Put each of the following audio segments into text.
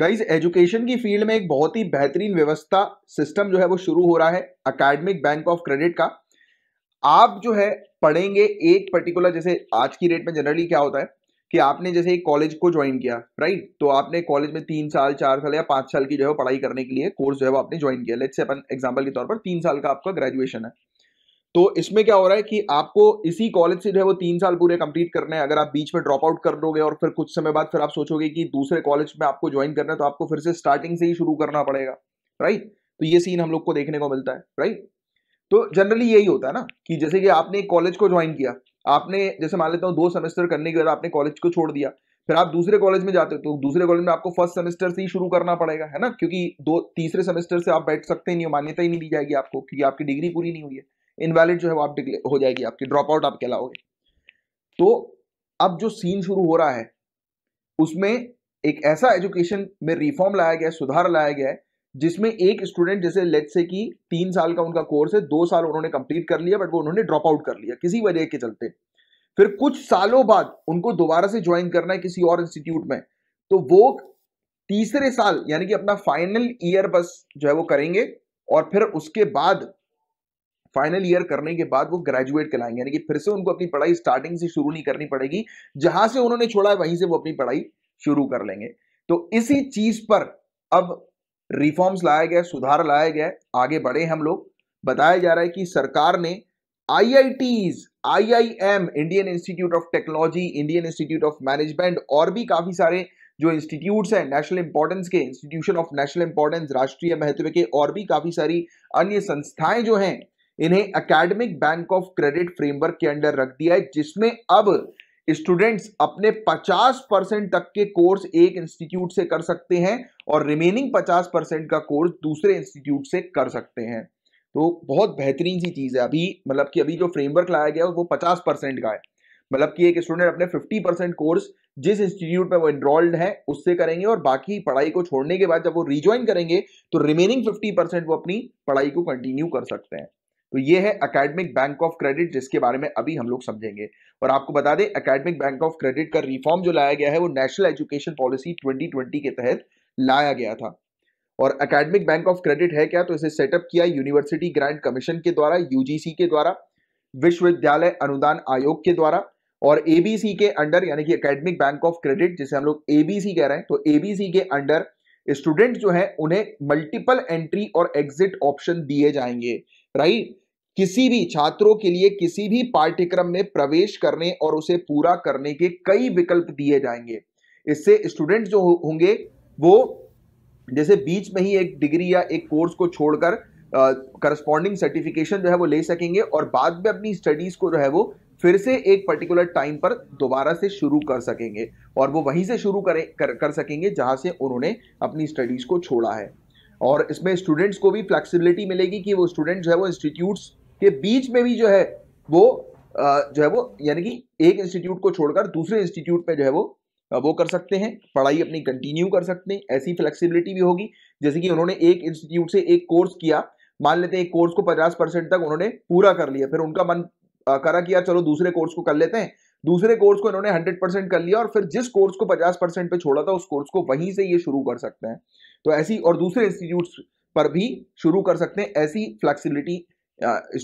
Guys education की field में एक बहुत ही बेहतरीन व्यवस्था सिस्टम जो है वो शुरू हो रहा है अकेडमिक बैंक ऑफ क्रेडिट का आप जो है पढ़ेंगे एक पर्टिकुलर जैसे आज की रेट में जनरली क्या होता है कि आपने जैसे एक कॉलेज को ज्वाइन किया राइट तो आपने कॉलेज में तीन साल चार साल या पांच साल की जो है पढ़ाई करने के लिए कोर्स जो है वो आपने ज्वाइन किया लेट्स से अपन एग्जाम्पल के तौर पर तीन साल का आपका ग्रेजुएशन है तो इसमें क्या हो रहा है कि आपको इसी कॉलेज से जो है वो तीन साल पूरे कंप्लीट करने हैं अगर आप बीच में ड्रॉप आउट कर दोगे और फिर कुछ समय बाद फिर आप सोचोगे कि दूसरे कॉलेज में आपको ज्वाइन करना है तो आपको फिर से स्टार्टिंग से ही शुरू करना पड़ेगा राइट तो ये सीन हम लोग को देखने को मिलता है राइट तो जनरली यही होता है ना कि जैसे कि आपने एक कॉलेज को ज्वाइन किया आपने जैसे मान लेता हूँ दो सेमेस्टर करने के बाद आपने कॉलेज को छोड़ दिया फिर आप दूसरे कॉलेज में जाते हो तो दूसरे कॉलेज में आपको फर्स्ट सेमेस्टर से ही शुरू करना पड़ेगा है ना क्योंकि दो तीसरे सेमेस्टर से आप बैठ सकते ही नहीं हो मान्यता ही नहीं दी जाएगी आपको क्योंकि आपकी डिग्री पूरी नहीं हुई है इनवैलिड जो है वो आप हो जाएगी आपकी ड्रॉप आउट आप कहलाओगे तो अब जो सीन शुरू हो रहा है उसमें एक ऐसा एजुकेशन में रिफॉर्म लाया गया सुधार लाया गया है जिसमें एक स्टूडेंट जैसे लेट से कि तीन साल का उनका कोर्स है दो साल उन्होंने कंप्लीट कर लिया बट वो उन्होंने ड्रॉप आउट कर लिया किसी वजह के चलते फिर कुछ सालों बाद उनको दोबारा से ज्वाइन करना है किसी और इंस्टीट्यूट में तो वो तीसरे साल यानी कि अपना फाइनल ईयर बस जो है वो करेंगे और फिर उसके बाद फाइनल ईयर करने के बाद वो ग्रेजुएट कहलाएंगे यानी कि फिर से उनको अपनी पढ़ाई स्टार्टिंग से शुरू नहीं करनी पड़ेगी जहां से उन्होंने छोड़ा है वहीं से वो अपनी पढ़ाई शुरू कर लेंगे तो इसी चीज पर अब रिफॉर्म्स लाया गया सुधार लाया गया आगे बढ़े हम लोग बताया जा रहा है कि सरकार ने IITs IIM Indian institute of technology Indian institute of management और भी काफी सारे जो इंस्टीट्यूट्स हैं नेशनल इंपॉर्टेंस के इंस्टीट्यूशन ऑफ नेशनल इंपॉर्टेंस राष्ट्रीय महत्व के और भी काफी सारी अन्य संस्थाएं जो हैं इन्हें academic bank of credit framework के अंडर रख दिया है जिसमें अब स्टूडेंट्स अपने 50 परसेंट तक के कोर्स एक इंस्टीट्यूट से कर सकते हैं और रिमेनिंग 50 परसेंट का कोर्स दूसरे इंस्टीट्यूट से कर सकते हैं तो बहुत बेहतरीन सी चीज़ है अभी मतलब कि अभी जो फ्रेमवर्क लाया गया है वो 50 परसेंट का है मतलब कि एक स्टूडेंट अपने 50 परसेंट कोर्स जिस इंस्टीट्यूट में वो इनरोल्ड है उससे करेंगे और बाकी पढ़ाई को छोड़ने के बाद जब वो रिज्वाइन करेंगे तो रिमेनिंग फिफ्टी परसेंट वो अपनी पढ़ाई को कंटिन्यू कर सकते हैं तो ये है अकेडमिक बैंक ऑफ क्रेडिट जिसके बारे में अभी हम लोग समझेंगे और आपको बता दें अकेडमिक बैंक ऑफ क्रेडिट का रिफॉर्म जो लाया गया है वो नेशनल एजुकेशन पॉलिसी 2020 के तहत लाया गया था और अकेडमिक बैंक ऑफ क्रेडिट है क्या तो इसे सेटअप किया यूनिवर्सिटी ग्रांट कमीशन के द्वारा यूजीसी के द्वारा विश्वविद्यालय अनुदान आयोग के द्वारा और एबीसी के अंडर यानी कि अकेडमिक बैंक ऑफ क्रेडिट जिसे हम लोग एबीसी कह रहे हैं तो एबीसी के अंडर स्टूडेंट जो है उन्हें मल्टीपल एंट्री और एग्जिट ऑप्शन दिए जाएंगे राइट किसी भी छात्रों के लिए किसी भी पाठ्यक्रम में प्रवेश करने और उसे पूरा करने के कई विकल्प दिए जाएंगे इससे स्टूडेंट जो होंगे वो जैसे बीच में ही एक डिग्री या एक कोर्स को छोड़कर करस्पॉन्डिंग सर्टिफिकेशन जो है वो ले सकेंगे और बाद में अपनी स्टडीज को जो है वो फिर से एक पर्टिकुलर टाइम पर दोबारा से शुरू कर सकेंगे और वो वहीं से शुरू करें कर, कर सकेंगे जहां से उन्होंने अपनी स्टडीज को छोड़ा है और इसमें स्टूडेंट्स को भी फ्लेक्सिबिलिटी मिलेगी कि वो स्टूडेंट जो है वो इंस्टीट्यूट्स के बीच में भी जो है वो जो है वो यानी कि एक इंस्टीट्यूट को छोड़कर दूसरे इंस्टीट्यूट में जो है वो वो कर सकते हैं पढ़ाई अपनी कंटिन्यू कर सकते हैं ऐसी फ्लेक्सिबिलिटी भी होगी जैसे कि उन्होंने एक इंस्टीट्यूट से एक कोर्स किया मान लेते हैं एक कोर्स को पचास परसेंट तक उन्होंने पूरा कर लिया फिर उनका मन करा कि यार चलो दूसरे कोर्स को कर लेते हैं दूसरे कोर्स को इन्होंने 100 परसेंट कर लिया और फिर जिस कोर्स को 50 परसेंट पे छोड़ा था उस कोर्स को वहीं से ये शुरू कर सकते हैं तो ऐसी और दूसरे इंस्टीट्यूट पर भी शुरू कर सकते हैं ऐसी फ्लेक्सिबिलिटी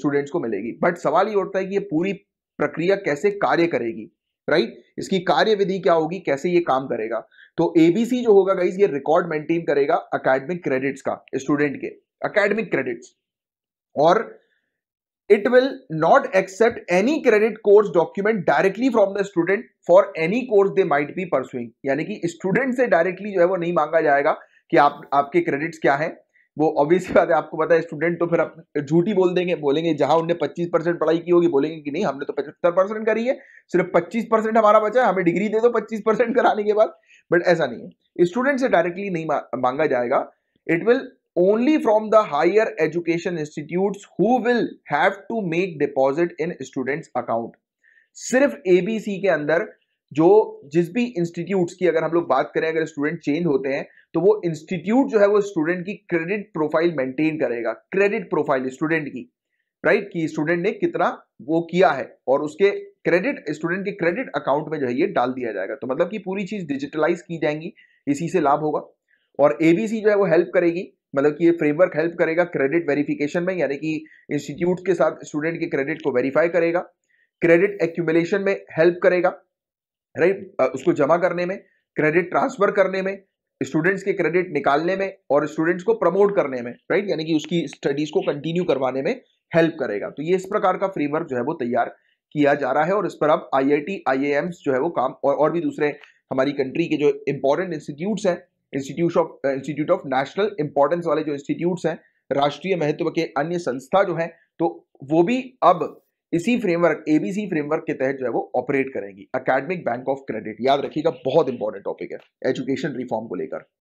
स्टूडेंट्स को मिलेगी बट सवाल ये उठता है कि ये पूरी प्रक्रिया कैसे कार्य करेगी राइट इसकी कार्य विधि क्या होगी कैसे ये काम करेगा तो एबीसी जो होगा गाइज ये रिकॉर्ड मेंटेन करेगा अकेडमिक क्रेडिट्स का स्टूडेंट के अकेडमिक क्रेडिट्स और it will not accept any credit course document directly from the student for any course they might be pursuing यानी कि स्टूडेंट से डायरेक्टली जो है वो नहीं मांगा जाएगा कि आप आपके क्रेडिट्स क्या है वो ऑब्वियस बात है आपको पता है स्टूडेंट तो फिर आप झूठी बोल देंगे बोलेंगे जहां उनने 25 परसेंट पढ़ाई की होगी बोलेंगे कि नहीं हमने तो पचहत्तर परसेंट करी है सिर्फ 25 परसेंट हमारा बचा है हमें डिग्री दे दो 25 परसेंट कराने के बाद बट ऐसा नहीं है स्टूडेंट से डायरेक्टली नहीं मांगा जाएगा it will only from the higher education institutes who will have to make deposit in students account सिर्फ एबीसी के अंदर जो जिस भी इंस्टीट्यूट्स की अगर हम लोग बात करें अगर स्टूडेंट चेंज होते हैं तो वो इंस्टीट्यूट जो है वो स्टूडेंट की क्रेडिट प्रोफाइल मेंटेन करेगा क्रेडिट प्रोफाइल स्टूडेंट की राइट right? कि स्टूडेंट ने कितना वो किया है और उसके क्रेडिट स्टूडेंट के क्रेडिट अकाउंट में जो है ये डाल दिया जाएगा तो मतलब कि पूरी चीज डिजिटलाइज की जाएंगी इसी से लाभ होगा और एबीसी जो है वो हेल्प करेगी मतलब कि ये फ्रेमवर्क हेल्प करेगा क्रेडिट वेरिफिकेशन में यानी कि इंस्टीट्यूट के साथ स्टूडेंट के क्रेडिट को वेरीफाई करेगा क्रेडिट एक्यूमुलेशन में हेल्प करेगा राइट उसको जमा करने में क्रेडिट ट्रांसफर करने में स्टूडेंट्स के क्रेडिट निकालने में और स्टूडेंट्स को प्रमोट करने में राइट यानी कि उसकी स्टडीज को कंटिन्यू करवाने में हेल्प करेगा तो ये इस प्रकार का फ्रेमवर्क जो है वो तैयार किया जा रहा है और इस पर अब आई आई जो है वो काम और, और भी दूसरे हमारी कंट्री के जो इंपॉर्टेंट इंस्टीट्यूट्स हैं institute of institute of national importance वाले जो इंस्टीट्यूट हैं राष्ट्रीय महत्व के अन्य संस्था जो है तो वो भी अब इसी फ्रेमवर्क एबीसी फ्रेमवर्क के तहत जो है वो ऑपरेट करेंगी अकेडमिक बैंक ऑफ क्रेडिट याद रखिएगा बहुत इंपॉर्टेंट टॉपिक है एजुकेशन रिफॉर्म को लेकर